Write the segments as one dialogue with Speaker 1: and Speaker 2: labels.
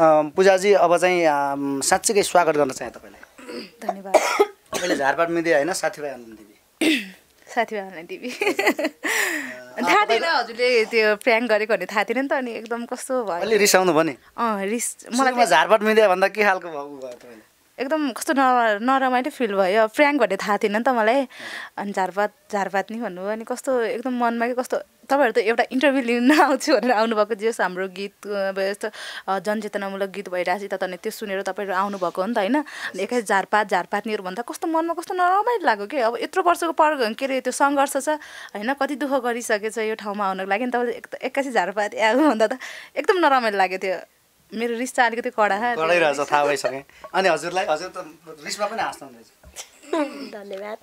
Speaker 1: पूजाजी अब चाहिँ साँच्चीकै स्वागत गर्न चाहे तपाईँलाई
Speaker 2: धन्यवाद तपाईँले
Speaker 1: झारपात मिडिया होइन साथीभाइ हुनुहुन्थ्यो
Speaker 2: साथीभाइहरूलाई दिदी थाहा थिएन हजुरले त्यो प्र्याङ गरेको भन्ने थाहा थिएन नि त अनि एकदम कस्तो भयो अहिले रिस आउनु भने अँ रिस मलाई झारपात
Speaker 1: मिडिया भन्दा के खालको भयो तपाईँले
Speaker 2: एकदम कस्तो न नरमाइलो फिल भयो फ्र्याङ्क भन्ने थाहा थिएन नि त मलाई अनि झारपात झारपात नि भन्नुभयो अनि कस्तो एकदम मनमा के कस्तो तपाईँहरू त एउटा इन्टरभ्यू लिन आउँछु भनेर आउनुभएको जस हाम्रो गीत अब यस्तो जनचेतनामूलक गीत भइरहेको छ त अनि त्यो सुनेर तपाईँहरू आउनुभएको हो नि त होइन एकै झारपात झारपात्नीहरू भन्दा कस्तो मनमा कस्तो नरमाइलो लाग्यो कि अब यत्रो वर्षको पर के अरे त्यो सङ्घर्ष छ होइन कति दुःख गरिसकेछ यो ठाउँमा आउनको लागि तपाईँले एक एक्कासी झारपात आयो भन्दा त एकदम नरमाइलो लाग्यो त्यो मेरो रिस चाहिँ अलिकति कडा
Speaker 1: अनि हजुरलाई हजुर त रिसमा पनि हाँस्नु
Speaker 3: धन्यवाद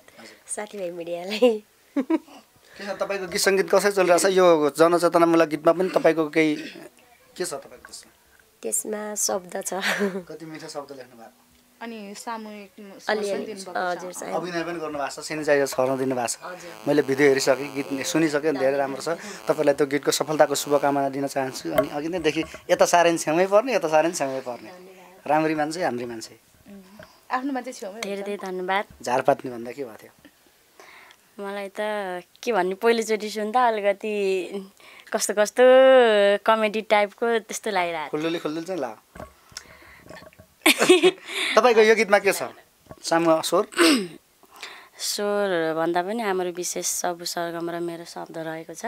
Speaker 3: साथीभाइ मिडियालाई के छ तपाईँको
Speaker 1: गीत सङ्गीत कसरी चलिरहेको छ यो जनचेतनामूलक गीतमा पनि तपाईँको केही के छ तपाईँको
Speaker 3: त्यसमा शब्द छ कति मिठो शब्द लेख्नु भएको अनि सामूहिक अभिनय
Speaker 1: पनि गर्नु छ सेनिटाइजर छर्न दिनु छ मैले भिडियो हेरिसकेँ गीत सुनिसकेँ धेरै राम्रो छ तपाईँलाई त्यो गीतको सफलताको शुभकामना दिन चाहन्छु अनि अघि नैदेखि यता सारेन छेउमै पर्ने यता सारेन छेउमै पर्ने राम्री मान्छे हाम्री मान्छे
Speaker 3: आफ्नो मान्छे छेउमै धेरै धेरै धन्यवाद
Speaker 1: झारपात्ने भन्दा के भएको थियो
Speaker 3: मलाई त के भन्ने पहिलोचोटि सुन्दा अलिकति कस्तो कस्तो कमेडी टाइपको त्यस्तो लागिरहेको तपाईँको यो गीतमा के छ सामु स्वर स्वर भन्दा पनि हाम्रो विशेष सबु सरगम र मेरो शब्द रहेको छ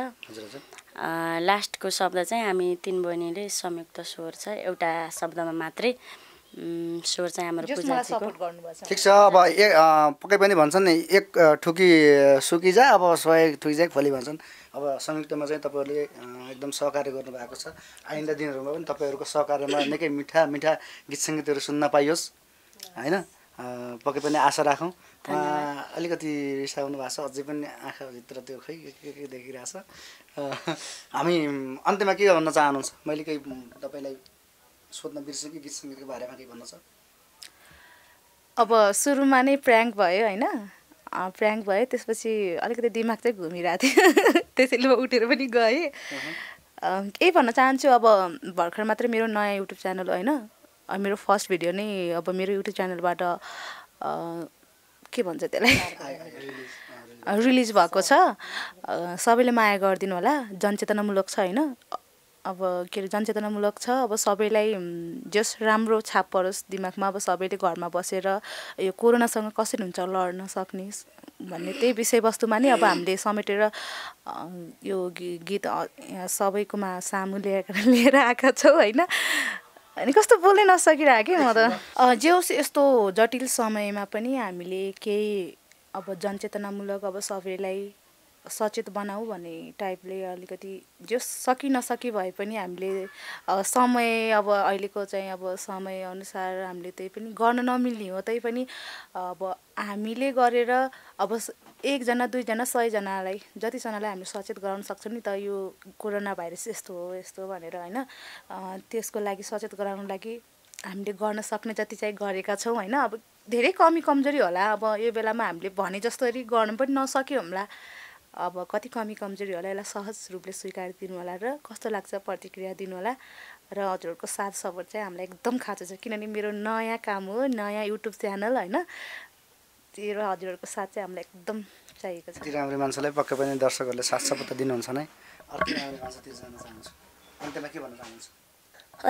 Speaker 3: लास्टको शब्द चाहिँ हामी तिन बहिनीले संयुक्त स्वर छ एउटा शब्दमा मात्रै स्वर चाहिँ हाम्रो
Speaker 2: ठिक छ अब एक
Speaker 1: पक्कै पनि भन्छन् नि एक ठुकी सुकिजा अब सय जा खोली भन्छन् अब संयुक्तमा चाहिँ तपाईँहरूले एकदम सहकार्य गर्नुभएको छ आइन्दा दिनहरूमा पनि तपाईँहरूको सहकार्यमा निकै मिठा मिठा गीत सङ्गीतहरू सुन्न पाइयोस् होइन पक्कै पनि आशा राखौँ उहाँ अलिकति रिसाउनु भएको छ अझै पनि आँखाभित्र त्यो खै के के देखिरहेछ हामी अन्त्यमा के भन्न चाहनुहुन्छ मैले केही तपाईँलाई सोध्न बिर्सेँ कि गीत सङ्गीतको बारेमा केही भन्न छ
Speaker 2: अब सुरुमा नै प्र्याङ्क भयो होइन प्र्याङ्क भयो त्यसपछि अलिकति दिमाग चाहिँ घुमिरहेको थियो त्यसैले म उठेर पनि गएँ केही भन्न चाहन्छु अब भर्खर मात्रै मेरो नयाँ युट्युब च्यानल होइन मेरो फर्स्ट भिडियो नै अब मेरो युट्युब च्यानलबाट के भन्छ त्यसलाई रिलिज भएको छ सबैले माया गरिदिनु होला जनचेतनामूलक छ होइन अब के अरे जनचेतनामूलक छ अब सबैलाई जस राम्रो छाप परोस् दिमागमा अब सबैले घरमा बसेर यो कोरोनासँग कसरी हुन्छ लड्न सक्ने भन्ने त्यही विषयवस्तुमा नै अब हामीले समेटेर यो गीत सबैकोमा सामु ल्याएर लिएर आएका छौँ होइन अनि कस्तो बोल्नै नसकिरहेको कि म त जे होस् यस्तो जटिल समयमा पनि हामीले केही अब जनचेतनामूलक अब सबैलाई सचेत बनाऊ भन्ने टाइपले अलिकति जो सकि नसकी भए पनि हामीले समय अब अहिलेको चाहिँ अब समयअनुसार हामीले त्यही पनि गर्न नमिल्ने हो पनि अब हामीले गरेर अब एकजना दुईजना सयजनालाई जतिजनालाई हामीले सचेत गराउन सक्छौँ नि त यो कोरोना भाइरस यस्तो हो यस्तो भनेर होइन त्यसको लागि सचेत गराउनु लागि हामीले गर्न सक्ने जति चाहिँ गरेका छौँ होइन अब धेरै कमी कमजोरी होला अब यो बेलामा हामीले भने जस्तो गर्नु पनि नसक्यो होला अब कति कमी कमजोरी होला यसलाई सहज रूपले स्वीकार दिनुहोला र कस्तो लाग्छ प्रतिक्रिया दिनुहोला र हजुरहरूको साथ सपोर्ट चाहिँ हामीलाई एकदम खाँचो छ किनभने मेरो नयाँ काम हो नयाँ युट्युब च्यानल होइन तेरो र हजुरहरूको साथ चाहिँ हामीलाई एकदम चाहिएको छ
Speaker 1: राम्रो मान्छेलाई पक्कै पनि दर्शकहरूले साथ सपोर्ट त दिनुहुन्छ नै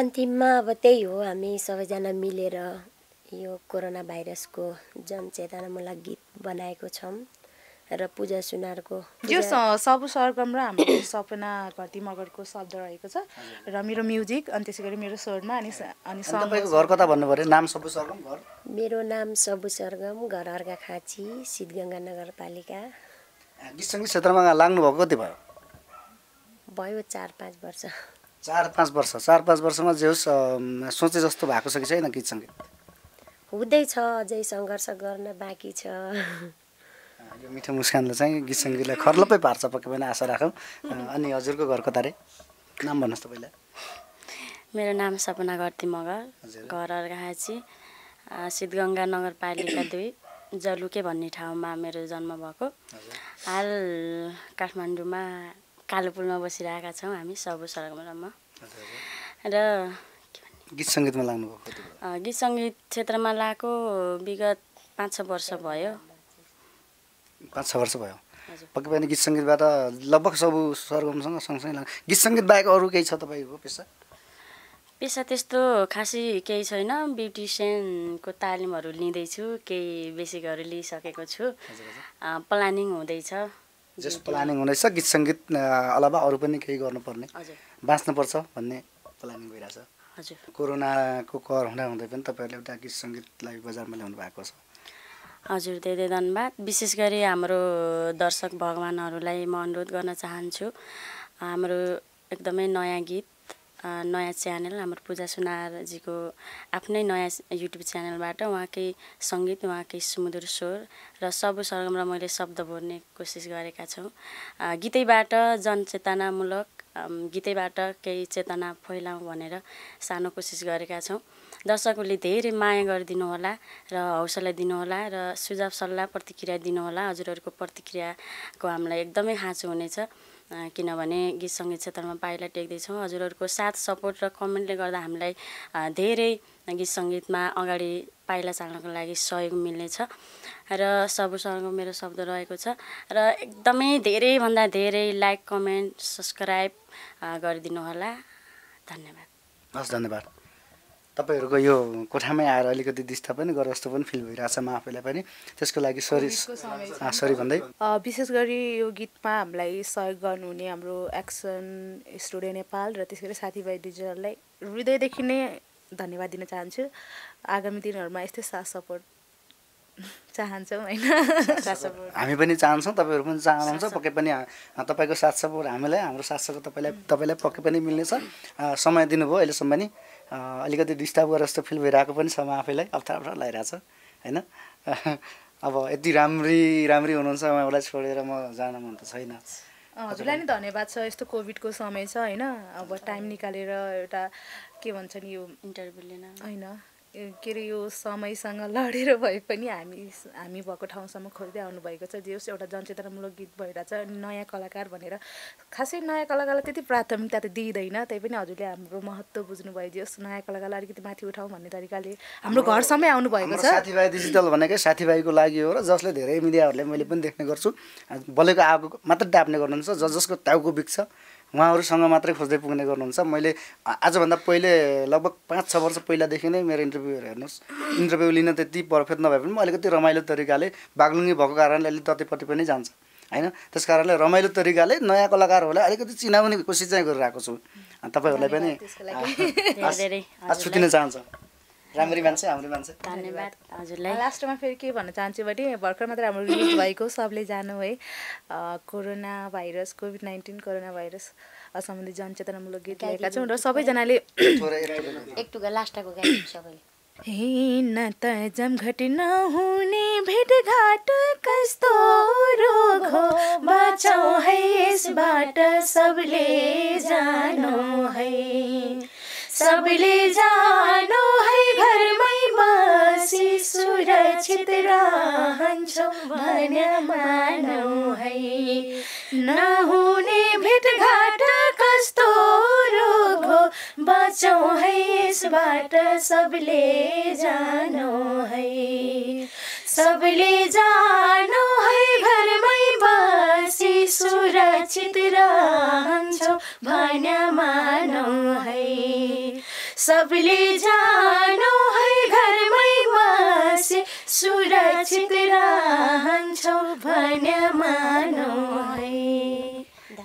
Speaker 2: अन्तिममा अब त्यही
Speaker 3: हो हामी सबैजना मिलेर यो कोरोना भाइरसको जनचेतनामूलक गीत बनाएको छौँ र पूजा सुनारको यो
Speaker 2: सबु सरगम र हाम्रो सपना घरती मगरको शब्द रहेको छ र मेरो म्युजिक अनि त्यसै गरी मेरो स्वरमा अनि अनि घर कता
Speaker 1: भन्नु पऱ्यो नाम सबु सरगम घर
Speaker 2: मेरो नाम सबु सरगम घर
Speaker 3: खाँची सिद्धगङ्गा नगरपालिका
Speaker 1: गीत सङ्गीत क्षेत्रमा लाग्नु भएको कति भयो
Speaker 3: भयो चार पाँच वर्ष
Speaker 1: चार पाँच वर्ष चार पाँच वर्षमा जे होस् सोचे जस्तो भएको छ कि छैन गीत सङ्गीत
Speaker 3: हुँदैछ अझै सङ्घर्ष गर्न बाँकी छ
Speaker 1: यो मिठो मुस्कानले चाहिँ गीत सङ्गीतलाई खर्लपै पार्छ पक्कै पनि आशा राखौँ अनि हजुरको घरको तारे नाम भन्नुहोस् तपाईँलाई
Speaker 3: मेरो नाम सपना गर्ती मगर घर अर्घाची सिद्धगङ्गा नगरपालिका दुई जलुके भन्ने ठाउँमा मेरो जन्म भएको हाल काठमाडौँमा कालोपुलमा बसिरहेका छौँ हामी सबु सरगमलमा र
Speaker 1: गीत सङ्गीतमा लाग्नुभएको
Speaker 3: गीत सङ्गीत क्षेत्रमा लाएको विगत पाँच छ वर्ष भयो
Speaker 1: पाँच छ वर्ष भयो पक्कै पनि गीत सङ्गीतबाट लगभग सब सरगमसँग सँगसँगै गीत सङ्गीत बाहेक अरू केही छ तपाईँको पेसा
Speaker 3: पेसा त्यस्तो खासै केही छैन ब्युटिसियनको तालिमहरू लिँदैछु केही बेसिकहरू लिइसकेको छु प्लानिङ हुँदैछ जस प्लानिङ
Speaker 1: हुँदैछ गीत सङ्गीत अलावा अरू पनि केही गर्नुपर्ने बाँच्नुपर्छ भन्ने प्लानिङ भइरहेछ हजुर कोरोनाको कर हुँदा हुँदै पनि तपाईँहरूले एउटा गीत सङ्गीतलाई बजारमा ल्याउनु भएको छ
Speaker 3: हजुर धेरै धन्यवाद विशेष गरी हाम्रो दर्शक भगवान्हरूलाई म अनुरोध गर्न चाहन्छु हाम्रो एकदमै नयाँ गीत नयाँ च्यानल हाम्रो पूजा सुनारजीको आफ्नै नयाँ युट्युब च्यानलबाट उहाँकै सङ्गीत उहाँकै सुमधुर स्वर र सब सरगम र मैले शब्द बोर्ने कोसिस गरेका छौँ गीतैबाट जनचेतनामूलक गीतैबाट केही चेतना फैलाउँ भनेर सानो कोसिस गरेका छौँ दर्शकहरूले धेरै माया गरिदिनु होला र हौसला दिनुहोला र सुझाव सल्लाह प्रतिक्रिया दिनुहोला हजुरहरूको प्रतिक्रियाको हामीलाई एकदमै खाँचो हुनेछ किनभने गीत सङ्गीत क्षेत्रमा पाइला टेक्दैछौँ हजुरहरूको साथ सपोर्ट र कमेन्टले गर्दा हामीलाई धेरै गीत सङ्गीतमा अगाडि पाइला चाल्नको लागि सहयोग मिल्नेछ र सबसँग मेरो शब्द रहेको छ र एकदमै धेरैभन्दा धेरै लाइक कमेन्ट सब्सक्राइब गरिदिनु होला
Speaker 1: धन्यवाद हस् धन्यवाद तपाईँहरूको यो कोठामै आएर अलिकति दिस्ता पनि गरे जस्तो पनि फिल भइरहेछ म आफैलाई पनि त्यसको लागि सरी सरी भन्दै
Speaker 2: विशेष गरी यो गीतमा हामीलाई सहयोग गर्नुहुने हाम्रो एक्सन स्टुडियो नेपाल र त्यस गरी साथीभाइ डिजिटललाई हृदयदेखि नै धन्यवाद दिन चाहन्छु आगामी दिनहरूमा यस्तै साथ सपोर्ट चाहन्छौँ होइन
Speaker 1: हामी पनि चाहन्छौँ तपाईँहरू पनि चाहनुहुन्छ पक्कै पनि तपाईँको साथ सपोर्ट हामीलाई हाम्रो साथ सपोर्ट तपाईँलाई तपाईँलाई पक्कै पनि मिल्नेछ समय दिनुभयो अहिलेसम्म पनि अलिकति डिस्टर्ब गरेर जस्तो फिल भइरहेको पनि छ म आफैलाई अप्ठ्यारो अप्ठ्यारो लगाइरहेको छ होइन अब यति राम्री राम्री हुनुहुन्छ उहाँलाई छोडेर म जान मन त छैन
Speaker 2: हजुरलाई नै धन्यवाद छ यस्तो कोभिडको समय छ होइन अब टाइम निकालेर एउटा के भन्छ नि यो इन्टरभ्यू लिन होइन के अरे यो समयसँग लडेर भए पनि हामी हामी भएको ठाउँसम्म खोज्दै आउनुभएको छ जे होस् एउटा जनचेतनामूलक गीत भइरहेछ अनि नयाँ कलाकार भनेर खासै नयाँ कलाकारलाई त्यति प्राथमिकता त दिइँदैन त्यही पनि हजुरले हाम्रो महत्त्व बुझ्नुभयो जे होस् नयाँ कलाकारलाई अलिकति माथि उठाउँ भन्ने तरिकाले
Speaker 1: हाम्रो घरसम्मै आउनुभएको छ साथीभाइ डिजिटल भनेकै साथीभाइको लागि हो र जसले धेरै मिडियाहरूले मैले पनि देख्ने गर्छु बोलेको आगो मात्र डाप्ने गर्नुहुन्छ जसको टाउको बिग्छ उहाँहरूसँग मात्रै खोज्दै पुग्ने गर्नुहुन्छ मैले आजभन्दा पहिले लगभग पाँच छ वर्ष पहिलादेखि नै मेरो इन्टरभ्यूहरू हेर्नुहोस् इन्टरभ्यू लिन त्यति पर्फेक्ट नभए पनि म अलिकति रमाइलो तरिकाले बागलुङ्गी भएको कारणले अलिक ततिपट्टि पनि जान्छ होइन त्यस कारणले रमाइलो तरिकाले नयाँ कलाकारहरूलाई अलिकति चिनाउने कोसिस चाहिँ गरिरहेको छु तपाईँहरूलाई पनि आज छुट्टिन चाहन्छ राम्ररी मान्छे हाम्रो मान्छे
Speaker 2: धन्यवाद हजुरलाई लास्टमा फेरि के भन्न चाहन्छु भने भर्खर मात्र हाम्रो रिलिज भएको सबले जानु है corona virus covid nineteen corona virus सम्बन्धी जनचेतनामूलक गीत गाएका छौँ र सबैजनाले एक टुक्का लास्टको गायौँ सबैले हिँड्न त जमघट नहुने भेटघाट कस्तो रोग हो बाँचौँ है यसबाट
Speaker 4: सबले जानु है सबले जानु पछि सुरक्षित रहन्छौ भन्य मानौ है नहुने भेटघाट कस्तो रोग हो बचौँ है यसबाट सबले जानौ है सबले जानौ है घरमै बसी सुरक्षित रहन्छौ भन्य मानौ है सबले जानौ